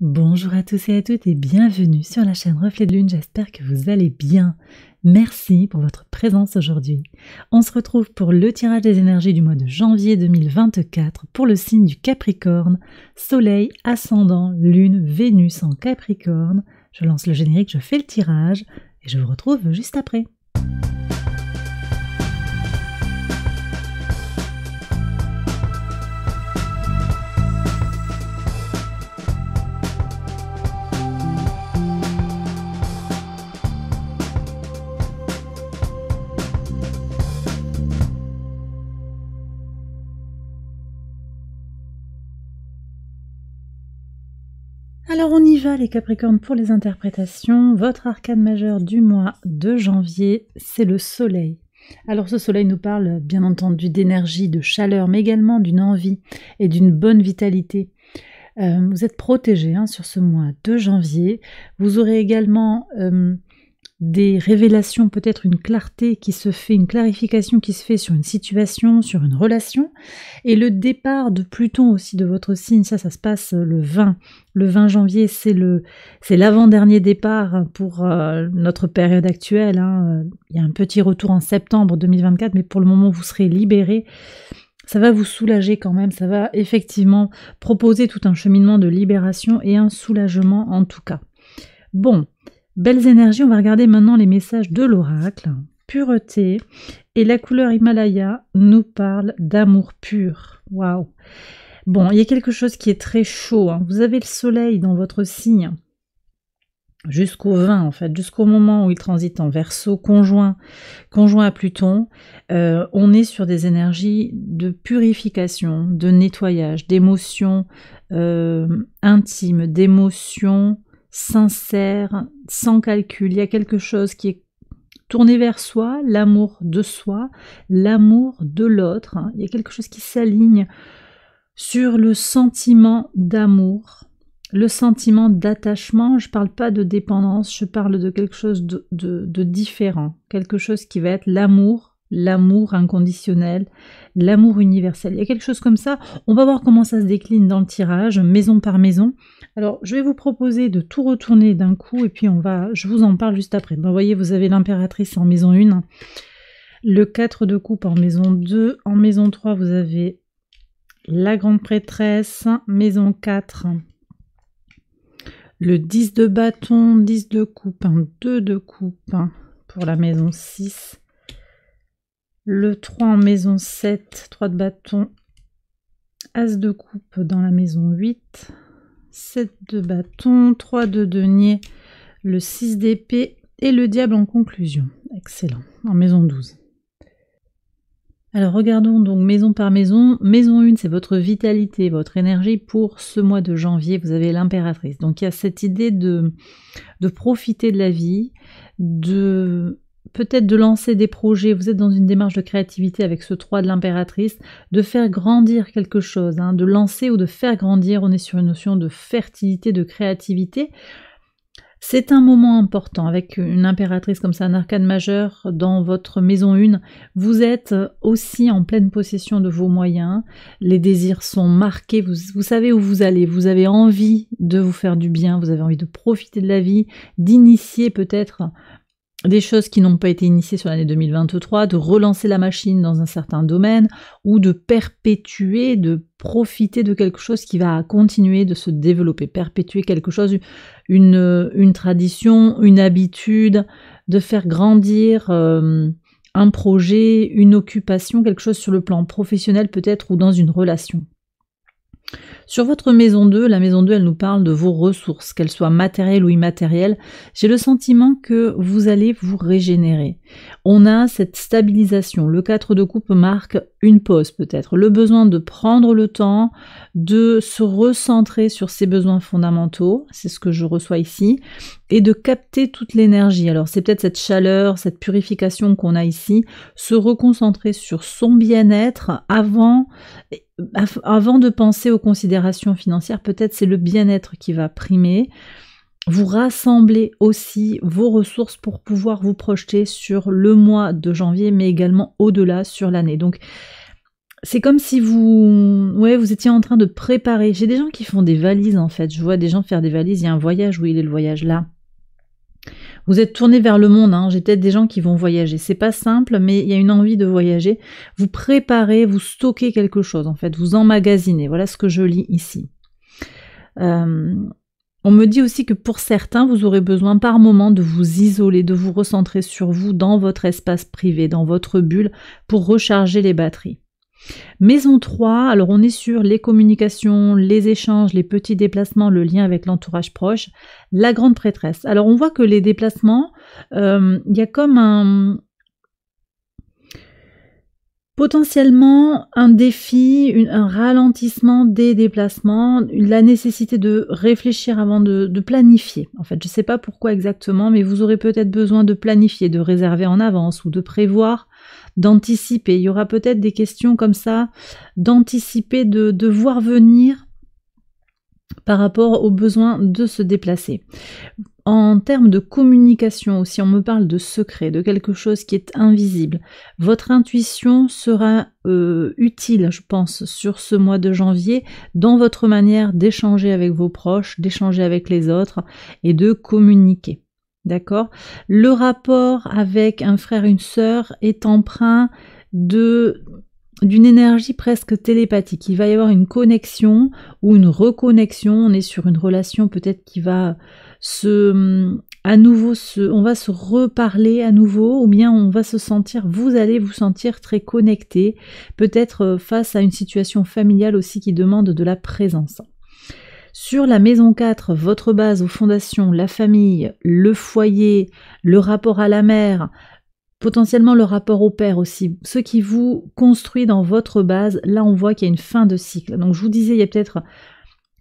Bonjour à tous et à toutes et bienvenue sur la chaîne Reflet de Lune, j'espère que vous allez bien. Merci pour votre présence aujourd'hui. On se retrouve pour le tirage des énergies du mois de janvier 2024 pour le signe du Capricorne, Soleil, Ascendant, Lune, Vénus en Capricorne. Je lance le générique, je fais le tirage et je vous retrouve juste après. Alors on y va les Capricornes pour les interprétations. Votre arcane majeur du mois de janvier, c'est le soleil. Alors ce soleil nous parle bien entendu d'énergie, de chaleur, mais également d'une envie et d'une bonne vitalité. Euh, vous êtes protégé hein, sur ce mois de janvier. Vous aurez également euh, des révélations, peut-être une clarté qui se fait, une clarification qui se fait sur une situation, sur une relation. Et le départ de Pluton aussi de votre signe, ça, ça se passe euh, le 20. Le 20 janvier, c'est le, c'est l'avant-dernier départ pour euh, notre période actuelle. Hein. Il y a un petit retour en septembre 2024, mais pour le moment, vous serez libéré ça va vous soulager quand même, ça va effectivement proposer tout un cheminement de libération et un soulagement en tout cas. Bon, Belles énergies, on va regarder maintenant les messages de l'oracle. Pureté et la couleur Himalaya nous parle d'amour pur. Waouh Bon, il y a quelque chose qui est très chaud. Hein. Vous avez le soleil dans votre signe jusqu'au 20 en fait, jusqu'au moment où il transite en verso conjoint, conjoint à Pluton, euh, on est sur des énergies de purification, de nettoyage, d'émotions euh, intimes, d'émotions sincère, sans calcul. Il y a quelque chose qui est tourné vers soi, l'amour de soi, l'amour de l'autre. Il y a quelque chose qui s'aligne sur le sentiment d'amour, le sentiment d'attachement. Je ne parle pas de dépendance, je parle de quelque chose de, différent, quelque chose qui va être l'amour l'amour inconditionnel, l'amour universel. Il y a quelque chose comme ça. On va voir comment ça se décline dans le tirage, maison par maison. Alors, je vais vous proposer de tout retourner d'un coup et puis on va, je vous en parle juste après. Vous voyez, vous avez l'impératrice en maison 1, le 4 de coupe en maison 2, en maison 3, vous avez la grande prêtresse, maison 4, le 10 de bâton, 10 de coupe, 2 de coupe pour la maison 6, le 3 en maison 7, 3 de bâton, As de coupe dans la maison 8, 7 de bâton, 3 de denier, le 6 d'épée et le diable en conclusion. Excellent, en maison 12. Alors regardons donc maison par maison. Maison 1, c'est votre vitalité, votre énergie pour ce mois de janvier. Vous avez l'impératrice. Donc il y a cette idée de, de profiter de la vie, de peut-être de lancer des projets, vous êtes dans une démarche de créativité avec ce 3 de l'impératrice, de faire grandir quelque chose, hein, de lancer ou de faire grandir, on est sur une notion de fertilité, de créativité. C'est un moment important avec une impératrice comme ça, un arcane majeur dans votre maison une. Vous êtes aussi en pleine possession de vos moyens. Les désirs sont marqués. vous, savez où vous allez. Vous avez envie de vous faire du bien. Vous avez envie de profiter de la vie, d'initier peut-être des choses qui n'ont pas été initiées sur l'année 2023, de relancer la machine dans un certain domaine, ou de perpétuer, de profiter de quelque chose qui va continuer de se développer, perpétuer quelque chose, une, tradition, une habitude, de faire grandir euh, un projet, une occupation, quelque chose sur le plan professionnel peut-être, ou dans une relation. Sur votre maison 2, la maison 2, elle nous parle de vos ressources, qu'elles soient matérielles ou immatérielles. J'ai le sentiment que vous allez vous régénérer. On a cette stabilisation. Le 4 de coupe marque une pause peut-être. Le besoin de prendre le temps, de se recentrer sur ses besoins fondamentaux, c'est ce que je reçois ici, et de capter toute l'énergie. Alors c'est peut-être cette chaleur, cette purification qu'on a ici, se reconcentrer sur son bien-être avant avant de penser aux considérations financières, peut-être c'est le bien-être qui va primer. Vous rassemblez aussi vos ressources pour pouvoir vous projeter sur le mois de janvier, mais également au-delà sur l'année. Donc, c'est comme si vous, ouais, vous étiez en train de préparer. J'ai des gens qui font des valises en fait. Je vois des gens faire des valises. Il y a un voyage. Où il est le voyage là vous êtes tourné vers le monde, hein. j'ai peut-être des gens qui vont voyager. C'est pas simple, mais il y a une envie de voyager. Vous préparez, vous stockez quelque chose, en fait, vous emmagasinez. Voilà ce que je lis ici. Euh, on me dit aussi que pour certains, vous aurez besoin par moment de vous isoler, de vous recentrer sur vous dans votre espace privé, dans votre bulle, pour recharger les batteries. Maison 3, alors on est sur les communications, les échanges, les petits déplacements, le lien avec l'entourage proche, la grande prêtresse. Alors on voit que les déplacements, euh, il y a comme un, potentiellement un défi, un ralentissement des déplacements, la nécessité de réfléchir avant de, de planifier. En fait, je ne sais pas pourquoi exactement, mais vous aurez peut-être besoin de planifier, de réserver en avance ou de prévoir d'anticiper. Il y aura peut-être des questions comme ça, d'anticiper, de, de voir venir par rapport au besoin de se déplacer. En termes de communication aussi, on me parle de secret, de quelque chose qui est invisible. Votre intuition sera euh, utile, je pense, sur ce mois de janvier, dans votre manière d'échanger avec vos proches, d'échanger avec les autres et de communiquer. D'accord Le rapport avec un frère, une sœur est empreint de d'une énergie presque télépathique. Il va y avoir une connexion ou une reconnexion. On est sur une relation peut-être qui va se à nouveau se, on va se reparler à nouveau ou bien on va se sentir, vous allez vous sentir très connecté, peut-être euh, face à une situation familiale aussi qui demande de la présence. Sur la maison 4, votre base aux fondations, la famille, le foyer, le rapport à la mère, potentiellement le rapport au père aussi, ce qui vous construit dans votre base, là on voit qu'il y a une fin de cycle. Donc je vous disais, il y a peut-être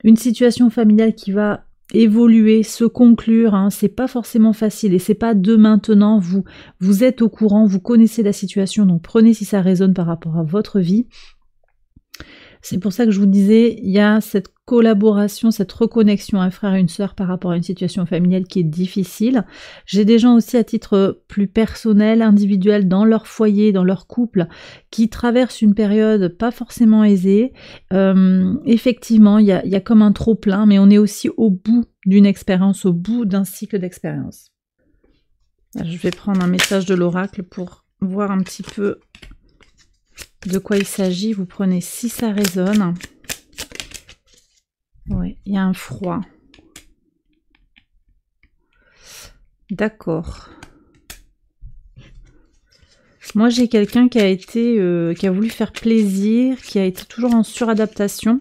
une situation familiale qui va évoluer, se conclure, hein. c'est pas forcément facile et c'est pas de maintenant, vous, vous êtes au courant, vous connaissez la situation, donc prenez si ça résonne par rapport à votre vie, c'est pour ça que je vous disais, il y a cette collaboration, cette reconnexion à un frère et une sœur par rapport à une situation familiale qui est difficile. J'ai des gens aussi à titre plus personnel, individuel, dans leur foyer, dans leur couple, qui traversent une période pas forcément aisée. Euh, effectivement, il y, a, il y a comme un trop plein, mais on est aussi au bout d'une expérience, au bout d'un cycle d'expérience. Je vais prendre un message de l'oracle pour voir un petit peu de quoi il s'agit. Vous prenez si ça résonne. Oui, il y a un froid. D'accord. Moi, j'ai quelqu'un qui a été, euh, qui a voulu faire plaisir, qui a été toujours en suradaptation.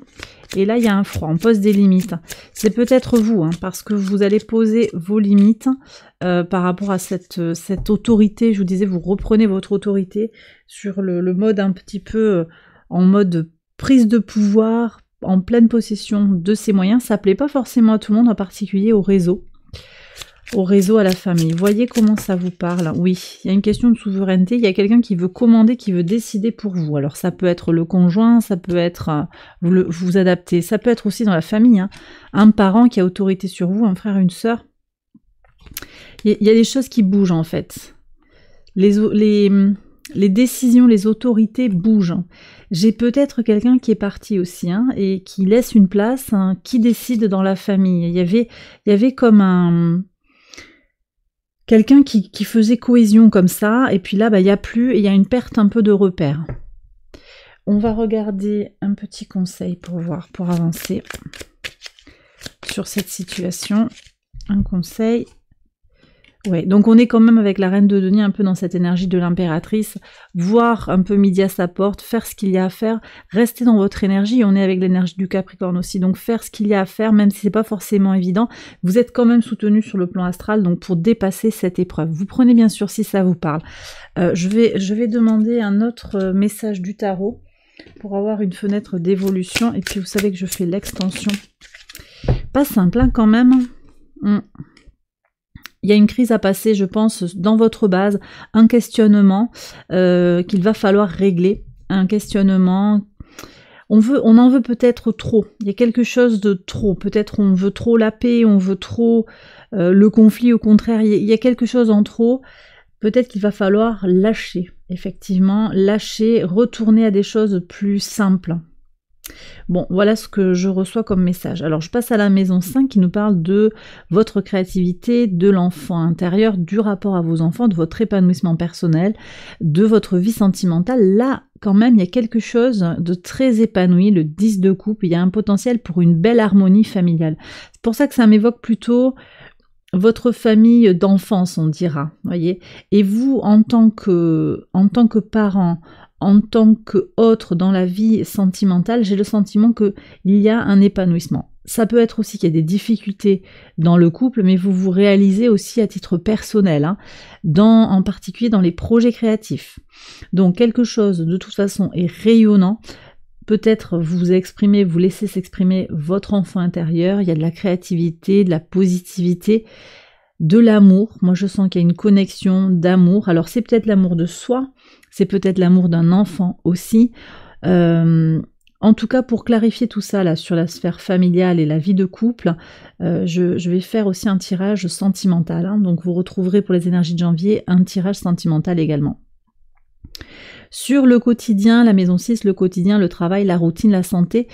Et là, il y a un froid, on pose des limites. C'est peut-être vous, hein, parce que vous allez poser vos limites. Euh, par rapport à euh, cette, autorité. Je vous disais, vous reprenez votre autorité sur le, mode un petit peu euh, en mode prise de pouvoir, en pleine possession de ses moyens. Ça plaît pas forcément à tout le monde, en particulier au réseau au réseau, à la famille. Voyez comment ça vous parle. Oui, il y a une question de souveraineté. Il y a quelqu'un qui veut commander, qui veut décider pour vous. Alors ça peut être le conjoint, ça peut être vous, vous adapter. Ça peut être aussi dans la famille. Hein. Un parent qui a autorité sur vous, un frère, une sœur. Il y, a des choses qui bougent en fait. Les, les, les décisions, les autorités bougent. J'ai peut-être quelqu'un qui est parti aussi hein, et qui laisse une place, hein, qui décide dans la famille. Il y avait, il y avait comme un quelqu'un qui, faisait cohésion comme ça, et puis là, bah, il y n'y a plus, et il y a une perte un peu de repère. On va regarder un petit conseil pour voir, pour avancer sur cette situation. Un conseil donc on est quand même avec la reine de Denis un peu dans cette énergie de l'impératrice, voir un peu midi à sa porte, faire ce qu'il y a à faire, rester dans votre énergie, on est avec l'énergie du Capricorne aussi, donc faire ce qu'il y a à faire, même si ce n'est pas forcément évident, vous êtes quand même soutenu sur le plan astral, donc pour dépasser cette épreuve. Vous prenez bien sûr si ça vous parle. Euh, je, vais, je vais demander un autre euh, message du tarot pour avoir une fenêtre d'évolution, et puis vous savez que je fais l'extension. Pas simple hein, quand même. Hmm il y a une crise à passer, je pense, dans votre base, un questionnement euh, qu'il va falloir régler, un questionnement. On, veut, on en veut peut-être trop. Il y a quelque chose de trop. Peut-être on veut trop la paix, on veut trop euh, le conflit. Au contraire, il y a quelque chose en trop. Peut-être qu'il va falloir lâcher, effectivement, lâcher, retourner à des choses plus simples. Bon, voilà ce que je reçois comme message. Alors, je passe à la maison 5 qui nous parle de votre créativité, de l'enfant intérieur, du rapport à vos enfants, de votre épanouissement personnel, de votre vie sentimentale. Là, quand même, il y a quelque chose de très épanoui, le 10 de coupe, il y a un potentiel pour une belle harmonie familiale. C'est pour ça que ça m'évoque plutôt votre famille d'enfance, on dira, voyez. Et vous, en tant que, en tant que parent, en tant qu'autre dans la vie sentimentale, j'ai le sentiment qu'il y a un épanouissement. Ça peut être aussi qu'il y a des difficultés dans le couple, mais vous vous réalisez aussi à titre personnel, hein, dans, en particulier dans les projets créatifs. Donc quelque chose de toute façon est rayonnant. Peut-être vous exprimez, vous laissez s'exprimer votre enfant intérieur. Il y a de la créativité, de la positivité de l'amour. Moi, je sens qu'il y a une connexion d'amour. Alors, c'est peut-être l'amour de soi, c'est peut-être l'amour d'un enfant aussi. Euh, en tout cas, pour clarifier tout ça là, sur la sphère familiale et la vie de couple, euh, je, vais faire aussi un tirage sentimental. Hein. donc vous retrouverez pour les énergies de janvier un tirage sentimental également. Sur le quotidien, la maison 6, le quotidien, le travail, la routine, la santé,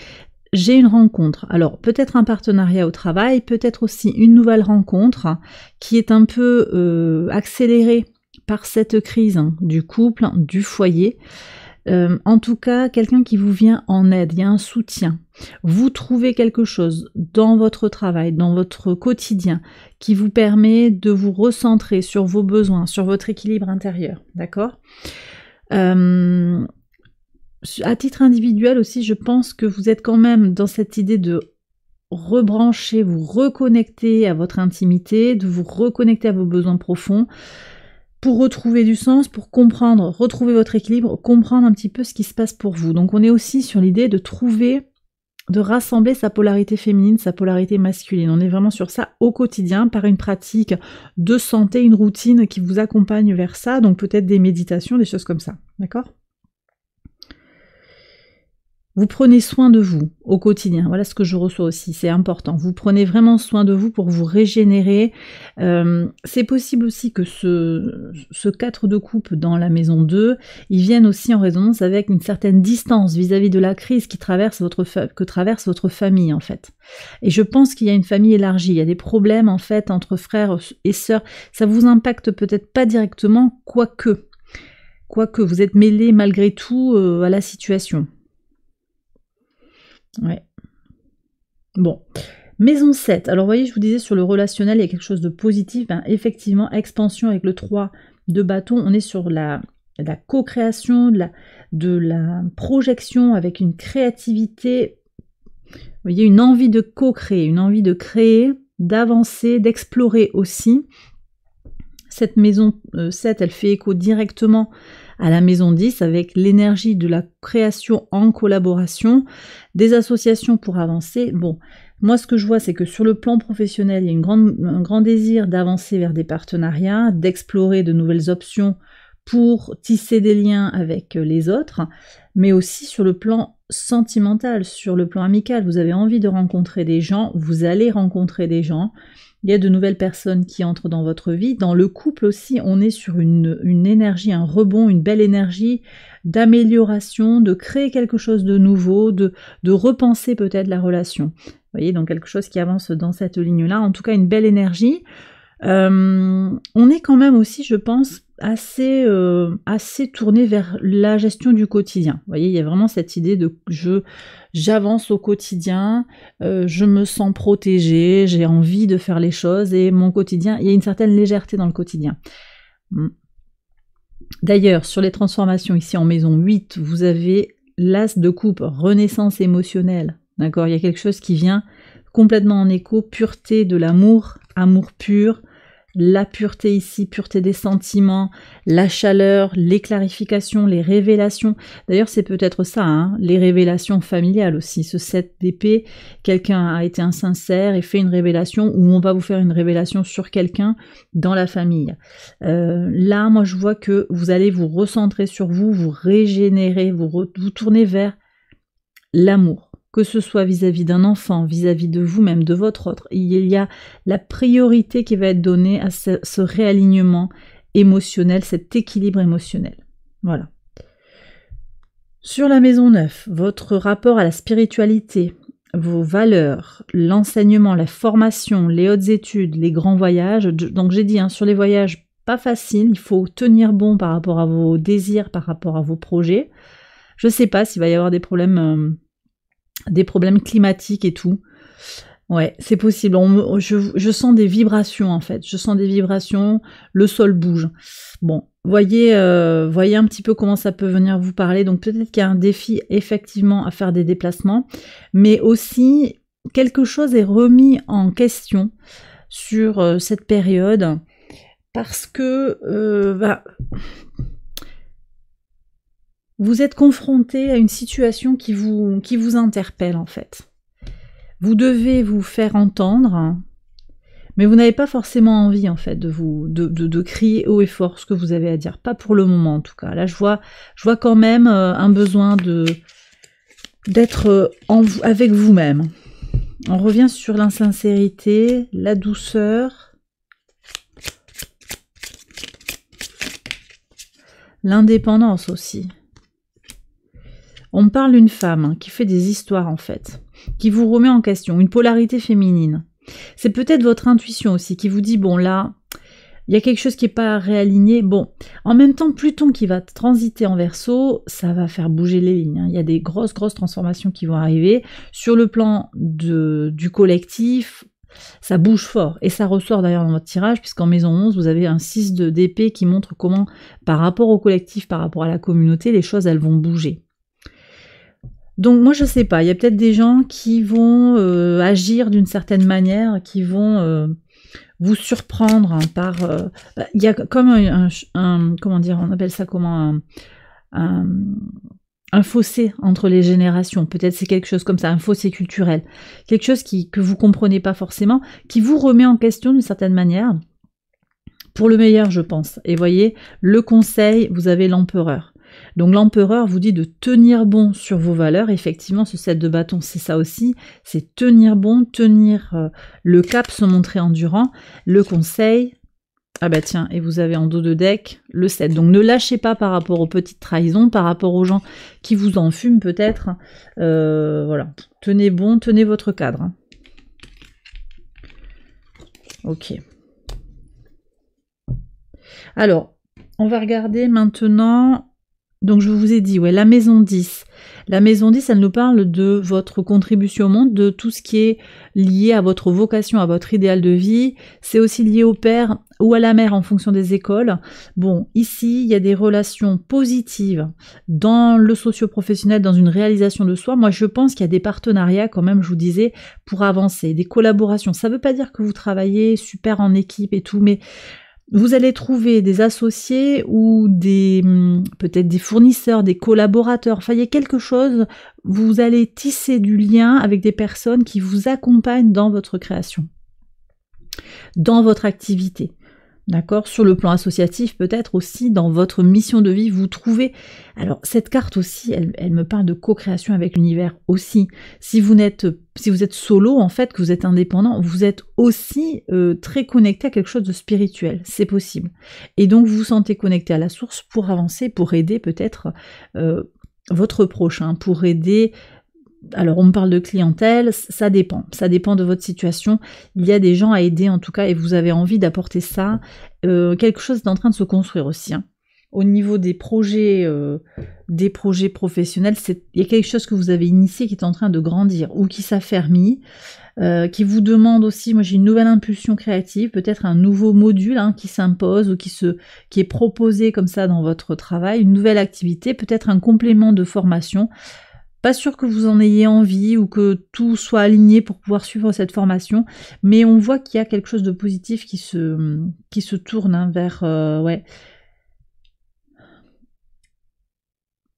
j'ai une rencontre. Alors peut-être un partenariat au travail, peut-être aussi une nouvelle rencontre qui est un peu euh, accélérée par cette crise hein, du couple, du foyer. Euh, en tout cas, quelqu'un qui vous vient en aide, il y a un soutien. Vous trouvez quelque chose dans votre travail, dans votre quotidien, qui vous permet de vous recentrer sur vos besoins, sur votre équilibre intérieur, d'accord euh, À titre individuel aussi, je pense que vous êtes quand même dans cette idée de rebrancher, vous reconnecter à votre intimité, de vous reconnecter à vos besoins profonds pour retrouver du sens, pour comprendre, retrouver votre équilibre, comprendre un petit peu ce qui se passe pour vous. Donc on est aussi sur l'idée de trouver, de rassembler sa polarité féminine, sa polarité masculine. On est vraiment sur ça au quotidien par une pratique de santé, une routine qui vous accompagne vers ça, donc peut-être des méditations, des choses comme ça. D'accord vous prenez soin de vous au quotidien. Voilà ce que je reçois aussi, c'est important. Vous prenez vraiment soin de vous pour vous régénérer. Euh, c'est possible aussi que ce, ce de coupe dans la maison 2, ils vienne aussi en résonance avec une certaine distance vis-à-vis de la crise qui traverse votre que traverse votre famille en fait. Et je pense qu'il y a une famille élargie, il y a des problèmes en fait entre frères et sœurs. Ça vous impacte peut-être pas directement, quoique. Quoique vous êtes mêlé malgré tout euh, à la situation. Ouais. Bon. Maison 7. Alors, vous voyez, je vous disais sur le relationnel, il y a quelque chose de positif. Ben, effectivement, expansion avec le 3 de bâton, on est sur la, co-création, de la, projection avec une créativité. Vous voyez, une envie de co-créer, une envie de créer, d'avancer, d'explorer aussi. Cette maison 7, euh, elle fait écho directement à la Maison 10 avec l'énergie de la création en collaboration, des associations pour avancer. Bon, moi ce que je vois c'est que sur le plan professionnel, il y a une grande, un grand désir d'avancer vers des partenariats, d'explorer de nouvelles options pour tisser des liens avec euh, les autres, mais aussi sur le plan sentimental, sur le plan amical. Vous avez envie de rencontrer des gens, vous allez rencontrer des gens il y a de nouvelles personnes qui entrent dans votre vie. Dans le couple aussi, on est sur une, énergie, un rebond, une belle énergie d'amélioration, de créer quelque chose de nouveau, de, de repenser peut-être la relation. Vous voyez, donc quelque chose qui avance dans cette ligne-là. En tout cas, une belle énergie. Euh, on est quand même aussi, je pense, assez, euh, tourné vers la gestion du quotidien. Vous voyez, il y a vraiment cette idée de je j'avance au quotidien, euh, je me sens protégée, j'ai envie de faire les choses et mon quotidien, il y a une certaine légèreté dans le quotidien. Hmm. D'ailleurs, sur les transformations ici en maison 8, vous avez l'as de coupe, renaissance émotionnelle. D'accord Il y a quelque chose qui vient complètement en écho, pureté de l'amour, amour pur, la pureté ici, pureté des sentiments, la chaleur, les clarifications, les révélations. D'ailleurs, c'est peut-être ça, hein, les révélations familiales aussi. Ce 7 d'épée, quelqu'un a été insincère et fait une révélation, ou on va vous faire une révélation sur quelqu'un dans la famille. Euh, là, moi, je vois que vous allez vous recentrer sur vous, vous régénérer, vous, vous tourner vers l'amour que ce soit vis-à-vis d'un enfant, vis-à-vis de vous-même, de votre autre. Il y a la priorité qui va être donnée à ce, réalignement émotionnel, cet équilibre émotionnel. Voilà. Sur la maison 9, votre rapport à la spiritualité, vos valeurs, l'enseignement, la formation, les hautes études, les grands voyages. Donc j'ai dit hein, sur les voyages, pas facile, il faut tenir bon par rapport à vos désirs, par rapport à vos projets. Je ne sais pas s'il va y avoir des problèmes euh, des problèmes climatiques et tout. Ouais, c'est possible. je, sens des vibrations en fait. Je sens des vibrations. Le sol bouge. Bon, voyez, euh, voyez un petit peu comment ça peut venir vous parler. Donc peut-être qu'il y a un défi effectivement à faire des déplacements, mais aussi quelque chose est remis en question sur euh, cette période parce que euh, bah, vous êtes confronté à une situation qui vous, qui vous interpelle en fait. Vous devez vous faire entendre, hein, mais vous n'avez pas forcément envie en fait de vous de, crier haut et fort ce que vous avez à dire. Pas pour le moment en tout cas. Là je vois, je vois quand même euh, un besoin de d'être euh, avec vous-même. On revient sur l'insincérité, la douceur, l'indépendance aussi. On parle d'une femme hein, qui fait des histoires en fait, qui vous remet en question, une polarité féminine. C'est peut-être votre intuition aussi qui vous dit bon là, il y a quelque chose qui n'est pas réaligné. Bon, en même temps, Pluton qui va transiter en verso, ça va faire bouger les lignes. Hein. Il y a des grosses, grosses transformations qui vont arriver. Sur le plan de, du collectif, ça bouge fort. Et ça ressort d'ailleurs dans votre tirage, puisqu'en maison 11, vous avez un 6 d'épée qui montre comment, par rapport au collectif, par rapport à la communauté, les choses, elles vont bouger. Donc moi je sais pas, il y a peut-être des gens qui vont euh, agir d'une certaine manière, qui vont euh, vous surprendre hein, par. Euh, bah, il y a comme un, comment dire, on appelle ça comment un, fossé entre les générations. Peut-être c'est quelque chose comme ça, un fossé culturel, quelque chose que vous comprenez pas forcément, qui vous remet en question d'une certaine manière, pour le meilleur je pense. Et voyez, le conseil, vous avez l'empereur. Donc l'empereur vous dit de tenir bon sur vos valeurs. Effectivement, ce set de bâton, c'est ça aussi. C'est tenir bon, tenir euh, le cap, se montrer endurant. Le conseil, ah bah tiens, et vous avez en dos de deck le set. Donc ne lâchez pas par rapport aux petites trahisons, par rapport aux gens qui vous en fument peut-être. Euh, voilà, tenez bon, tenez votre cadre. Ok. Alors, on va regarder maintenant donc je vous ai dit, ouais, la maison 10. La maison 10, elle nous parle de votre contribution au monde, de tout ce qui est lié à votre vocation, à votre idéal de vie. C'est aussi lié au père ou à la mère en fonction des écoles. Bon, ici, il y a des relations positives dans le socio-professionnel, dans une réalisation de soi. Moi, je pense qu'il y a des partenariats quand même, je vous disais, pour avancer, des collaborations. Ça ne veut pas dire que vous travaillez super en équipe et tout, mais vous allez trouver des associés ou des hmm, peut-être des fournisseurs, des collaborateurs, enfin il y a quelque chose, vous allez tisser du lien avec des personnes qui vous accompagnent dans votre création, dans votre activité. D'accord Sur le plan associatif, peut-être aussi dans votre mission de vie, vous trouvez. Alors, cette carte aussi, elle, me parle de co-création avec l'univers aussi. Si vous n'êtes si vous êtes solo, en fait, que vous êtes indépendant, vous êtes aussi euh, très connecté à quelque chose de spirituel. C'est possible. Et donc, vous vous sentez connecté à la source pour avancer, pour aider peut-être euh, votre prochain, pour aider alors on me parle de clientèle, ça dépend, ça dépend de votre situation. Il y a des gens à aider en tout cas et vous avez envie d'apporter ça. Euh, quelque chose est en train de se construire aussi. Hein. Au niveau des projets, euh, des projets professionnels, il y a quelque chose que vous avez initié qui est en train de grandir ou qui s'affermit, euh, qui vous demande aussi, moi j'ai une nouvelle impulsion créative, peut-être un nouveau module hein, qui s'impose ou qui, se, qui est proposé comme ça dans votre travail, une nouvelle activité, peut-être un complément de formation. Pas sûr que vous en ayez envie ou que tout soit aligné pour pouvoir suivre cette formation, mais on voit qu'il y a quelque chose de positif qui se, qui se tourne hein, vers... Euh, ouais.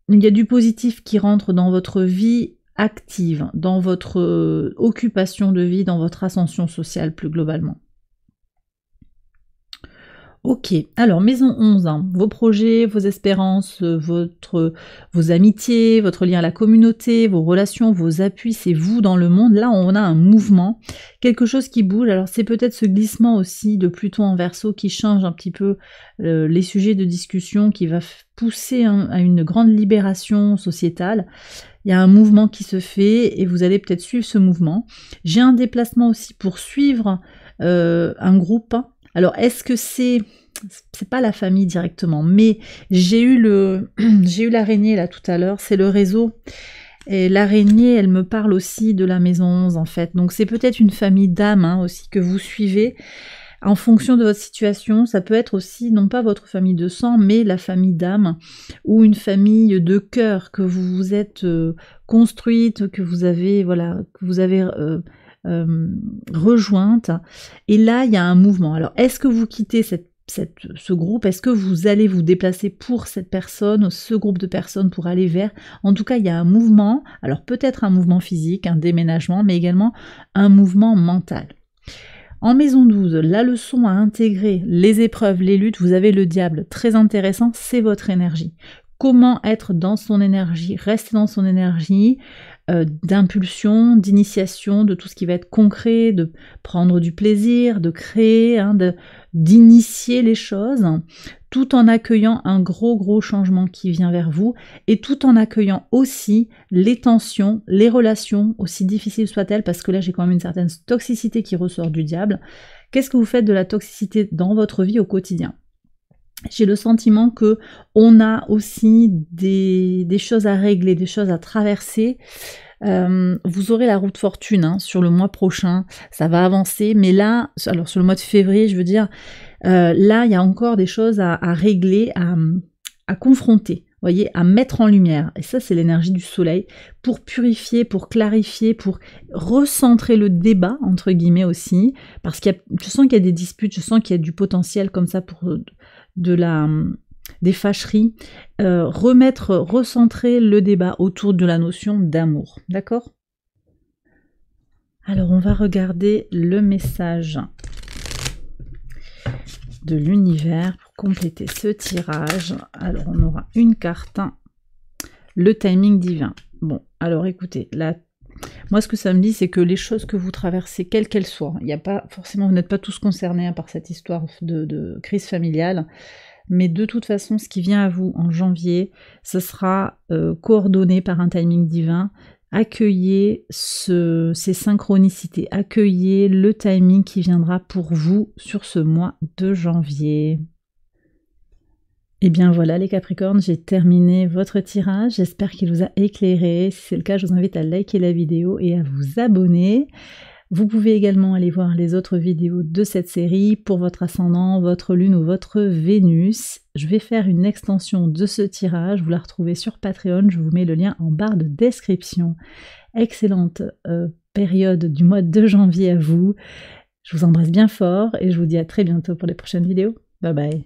Il y a du positif qui rentre dans votre vie active, dans votre euh, occupation de vie, dans votre ascension sociale plus globalement. Ok, alors maison 11, hein. vos projets, vos espérances, votre, vos amitiés, votre lien à la communauté, vos relations, vos appuis, c'est vous dans le monde. Là, on a un mouvement, quelque chose qui bouge. Alors c'est peut-être ce glissement aussi de Pluton en verso qui change un petit peu euh, les sujets de discussion, qui va pousser à une grande libération sociétale. Il y a un mouvement qui se fait et vous allez peut-être suivre ce mouvement. J'ai un déplacement aussi pour suivre euh, un groupe. Hein, alors, est-ce que c'est c'est pas la famille directement, mais j'ai eu le j'ai eu l'araignée là tout à l'heure, c'est le réseau. Et l'araignée, elle me parle aussi de la maison 11 en fait. Donc c'est peut-être une famille d'âmes hein, aussi que vous suivez. En fonction de votre situation, ça peut être aussi non pas votre famille de sang, mais la famille d'âme ou une famille de cœur que vous vous êtes euh, construite, que vous avez voilà, que vous avez euh, euh, rejointe, Et là, il y a un mouvement. Alors, est-ce que vous quittez cette ce groupe Est-ce que vous allez vous déplacer pour cette personne, ce groupe de personnes pour aller vers En tout cas, il y a un mouvement, alors peut-être un mouvement physique, un déménagement, mais également un mouvement mental. En maison 12, la leçon à intégrer, les épreuves, les luttes, vous avez le diable. Très intéressant, c'est votre énergie. Comment être dans son énergie, rester dans son énergie, euh, d'impulsion, d'initiation, de tout ce qui va être concret, de prendre du plaisir, de créer, hein, d'initier les choses, tout en accueillant un gros gros changement qui vient vers vous et tout en accueillant aussi les tensions, les relations, aussi difficiles soient-elles, parce que là j'ai quand même une certaine toxicité qui ressort du diable. Qu'est-ce que vous faites de la toxicité dans votre vie au quotidien j'ai le sentiment que on a aussi des, choses à régler, des choses à traverser. Euh, vous aurez la route fortune hein, sur le mois prochain, ça va avancer, mais là, alors sur le mois de février, je veux dire, euh, là, il y a encore des choses à, régler, à, confronter, voyez, à mettre en lumière. Et ça, c'est l'énergie du soleil pour purifier, pour clarifier, pour recentrer le débat, entre guillemets aussi, parce que je sens qu'il y a des disputes, je sens qu'il y a du potentiel comme ça pour de la des fâcheries, euh, remettre, recentrer le débat autour de la notion d'amour. D'accord Alors, on va regarder le message de l'univers pour compléter ce tirage. Alors, on aura une carte, le timing divin. Bon, alors écoutez, la moi, ce que ça me dit, c'est que les choses que vous traversez, quelles qu'elles soient, il n'y a pas forcément, vous n'êtes pas tous concernés hein, par cette histoire de, crise familiale, mais de toute façon, ce qui vient à vous en janvier, ce sera euh, coordonné par un timing divin. Accueillez ces synchronicités, accueillez le timing qui viendra pour vous sur ce mois de janvier. Et eh bien voilà les Capricornes, j'ai terminé votre tirage, j'espère qu'il vous a éclairé. Si c'est le cas, je vous invite à liker la vidéo et à vous abonner. Vous pouvez également aller voir les autres vidéos de cette série pour votre ascendant, votre lune ou votre Vénus. Je vais faire une extension de ce tirage, vous la retrouvez sur Patreon, je vous mets le lien en barre de description. Excellente euh, période du mois de janvier à vous. Je vous embrasse bien fort et je vous dis à très bientôt pour les prochaines vidéos. Bye bye